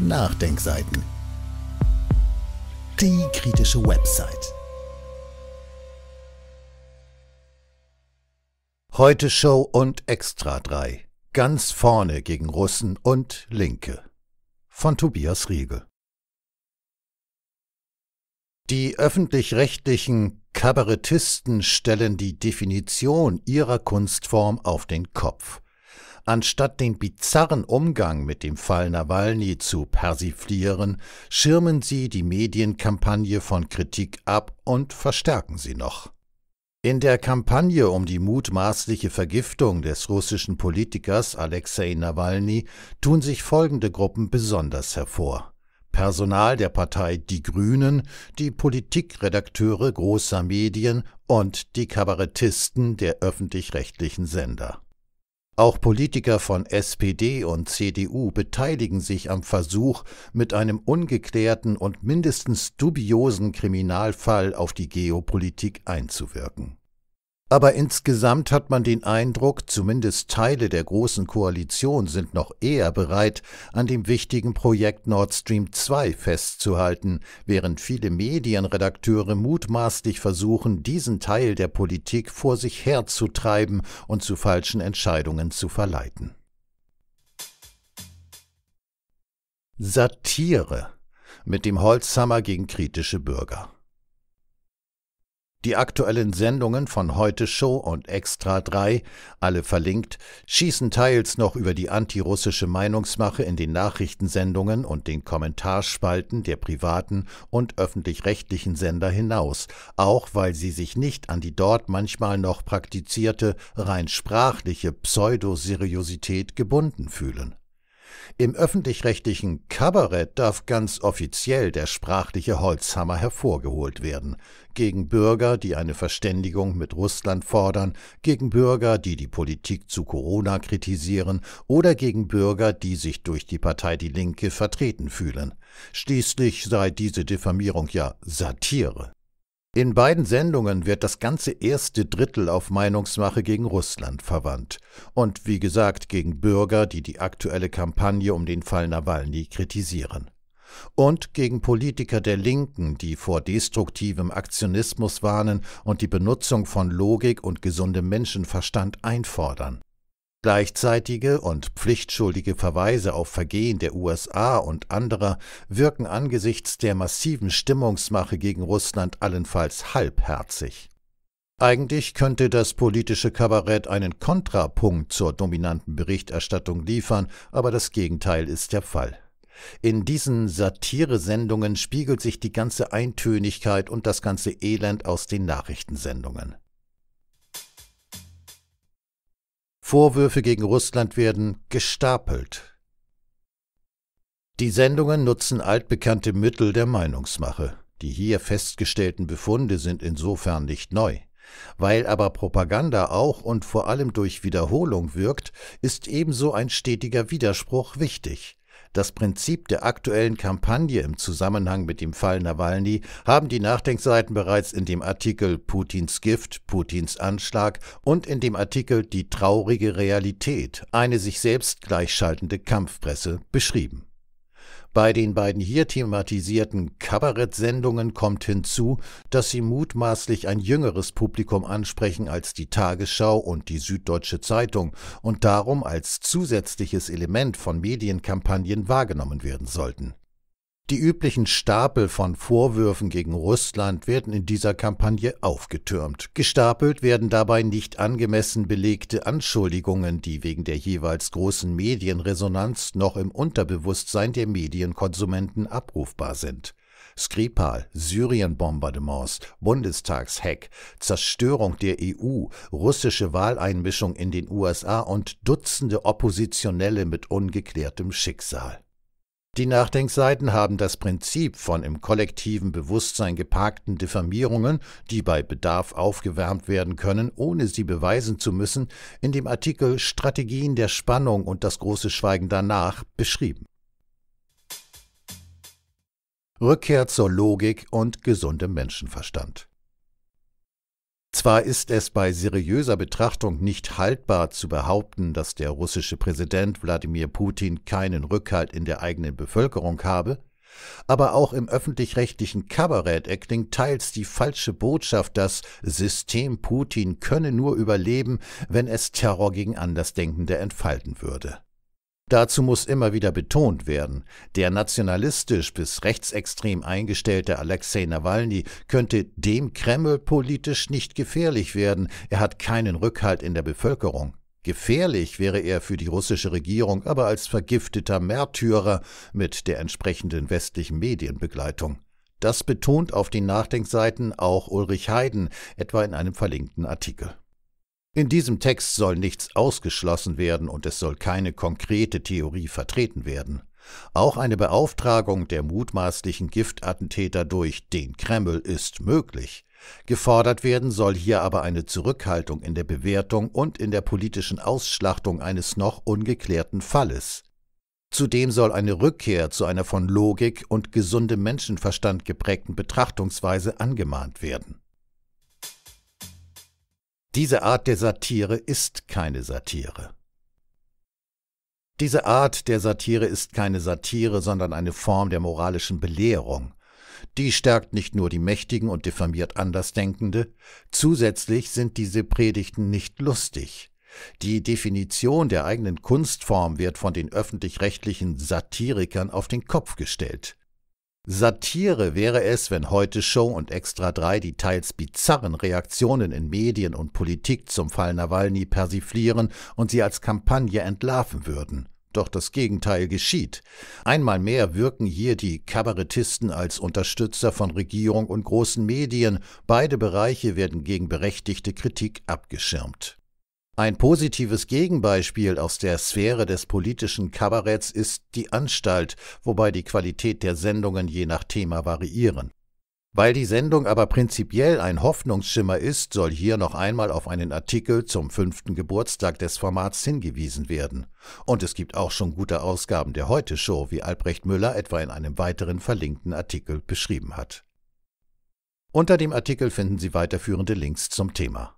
Nachdenkseiten. Die kritische Website. Heute Show und Extra 3. Ganz vorne gegen Russen und Linke. Von Tobias Riegel. Die öffentlich-rechtlichen Kabarettisten stellen die Definition ihrer Kunstform auf den Kopf. Anstatt den bizarren Umgang mit dem Fall Nawalny zu persiflieren, schirmen sie die Medienkampagne von Kritik ab und verstärken sie noch. In der Kampagne um die mutmaßliche Vergiftung des russischen Politikers Alexei Nawalny tun sich folgende Gruppen besonders hervor. Personal der Partei Die Grünen, die Politikredakteure großer Medien und die Kabarettisten der öffentlich-rechtlichen Sender. Auch Politiker von SPD und CDU beteiligen sich am Versuch, mit einem ungeklärten und mindestens dubiosen Kriminalfall auf die Geopolitik einzuwirken aber insgesamt hat man den Eindruck, zumindest Teile der großen Koalition sind noch eher bereit, an dem wichtigen Projekt Nord Stream 2 festzuhalten, während viele Medienredakteure mutmaßlich versuchen, diesen Teil der Politik vor sich herzutreiben und zu falschen Entscheidungen zu verleiten. Satire mit dem Holzhammer gegen kritische Bürger. Die aktuellen Sendungen von Heute Show und Extra 3, alle verlinkt, schießen teils noch über die antirussische Meinungsmache in den Nachrichtensendungen und den Kommentarspalten der privaten und öffentlich-rechtlichen Sender hinaus, auch weil sie sich nicht an die dort manchmal noch praktizierte, rein sprachliche Pseudoseriosität gebunden fühlen im öffentlich-rechtlichen Kabarett darf ganz offiziell der sprachliche Holzhammer hervorgeholt werden. Gegen Bürger, die eine Verständigung mit Russland fordern, gegen Bürger, die die Politik zu Corona kritisieren oder gegen Bürger, die sich durch die Partei Die Linke vertreten fühlen. Schließlich sei diese Diffamierung ja Satire. In beiden Sendungen wird das ganze erste Drittel auf Meinungsmache gegen Russland verwandt und wie gesagt gegen Bürger, die die aktuelle Kampagne um den Fall Nawalny kritisieren. Und gegen Politiker der Linken, die vor destruktivem Aktionismus warnen und die Benutzung von Logik und gesundem Menschenverstand einfordern. Gleichzeitige und pflichtschuldige Verweise auf Vergehen der USA und anderer wirken angesichts der massiven Stimmungsmache gegen Russland allenfalls halbherzig. Eigentlich könnte das politische Kabarett einen Kontrapunkt zur dominanten Berichterstattung liefern, aber das Gegenteil ist der Fall. In diesen Satiresendungen spiegelt sich die ganze Eintönigkeit und das ganze Elend aus den Nachrichtensendungen. Vorwürfe gegen Russland werden gestapelt. Die Sendungen nutzen altbekannte Mittel der Meinungsmache. Die hier festgestellten Befunde sind insofern nicht neu. Weil aber Propaganda auch und vor allem durch Wiederholung wirkt, ist ebenso ein stetiger Widerspruch wichtig. Das Prinzip der aktuellen Kampagne im Zusammenhang mit dem Fall Nawalny haben die Nachdenkseiten bereits in dem Artikel Putins Gift, Putins Anschlag und in dem Artikel Die traurige Realität, eine sich selbst gleichschaltende Kampfpresse beschrieben. Bei den beiden hier thematisierten Kabarettsendungen kommt hinzu, dass sie mutmaßlich ein jüngeres Publikum ansprechen als die Tagesschau und die Süddeutsche Zeitung und darum als zusätzliches Element von Medienkampagnen wahrgenommen werden sollten die üblichen Stapel von Vorwürfen gegen Russland werden in dieser Kampagne aufgetürmt. Gestapelt werden dabei nicht angemessen belegte Anschuldigungen, die wegen der jeweils großen Medienresonanz noch im Unterbewusstsein der Medienkonsumenten abrufbar sind. Skripal, Syrien-Bombardements, Bundestagshack, Zerstörung der EU, russische Wahleinmischung in den USA und Dutzende Oppositionelle mit ungeklärtem Schicksal. Die Nachdenkseiten haben das Prinzip von im kollektiven Bewusstsein geparkten Diffamierungen, die bei Bedarf aufgewärmt werden können, ohne sie beweisen zu müssen, in dem Artikel Strategien der Spannung und das große Schweigen danach beschrieben. Rückkehr zur Logik und gesundem Menschenverstand. Zwar ist es bei seriöser Betrachtung nicht haltbar zu behaupten, dass der russische Präsident Wladimir Putin keinen Rückhalt in der eigenen Bevölkerung habe, aber auch im öffentlich-rechtlichen Kabarett erklingt teils die falsche Botschaft, das System Putin könne nur überleben, wenn es Terror gegen Andersdenkende entfalten würde. Dazu muss immer wieder betont werden, der nationalistisch bis rechtsextrem eingestellte Alexei Nawalny könnte dem Kreml politisch nicht gefährlich werden, er hat keinen Rückhalt in der Bevölkerung. Gefährlich wäre er für die russische Regierung aber als vergifteter Märtyrer mit der entsprechenden westlichen Medienbegleitung. Das betont auf den Nachdenkseiten auch Ulrich Heiden, etwa in einem verlinkten Artikel. In diesem Text soll nichts ausgeschlossen werden und es soll keine konkrete Theorie vertreten werden. Auch eine Beauftragung der mutmaßlichen Giftattentäter durch den Kreml ist möglich. Gefordert werden soll hier aber eine Zurückhaltung in der Bewertung und in der politischen Ausschlachtung eines noch ungeklärten Falles. Zudem soll eine Rückkehr zu einer von Logik und gesundem Menschenverstand geprägten Betrachtungsweise angemahnt werden. Diese Art der Satire ist keine Satire. Diese Art der Satire ist keine Satire, sondern eine Form der moralischen Belehrung. Die stärkt nicht nur die Mächtigen und diffamiert Andersdenkende, zusätzlich sind diese Predigten nicht lustig. Die Definition der eigenen Kunstform wird von den öffentlich-rechtlichen Satirikern auf den Kopf gestellt. Satire wäre es, wenn heute Show und Extra 3 die teils bizarren Reaktionen in Medien und Politik zum Fall Nawalny persiflieren und sie als Kampagne entlarven würden. Doch das Gegenteil geschieht. Einmal mehr wirken hier die Kabarettisten als Unterstützer von Regierung und großen Medien. Beide Bereiche werden gegen berechtigte Kritik abgeschirmt. Ein positives Gegenbeispiel aus der Sphäre des politischen Kabaretts ist die Anstalt, wobei die Qualität der Sendungen je nach Thema variieren. Weil die Sendung aber prinzipiell ein Hoffnungsschimmer ist, soll hier noch einmal auf einen Artikel zum fünften Geburtstag des Formats hingewiesen werden. Und es gibt auch schon gute Ausgaben der Heute Show, wie Albrecht Müller etwa in einem weiteren verlinkten Artikel beschrieben hat. Unter dem Artikel finden Sie weiterführende Links zum Thema.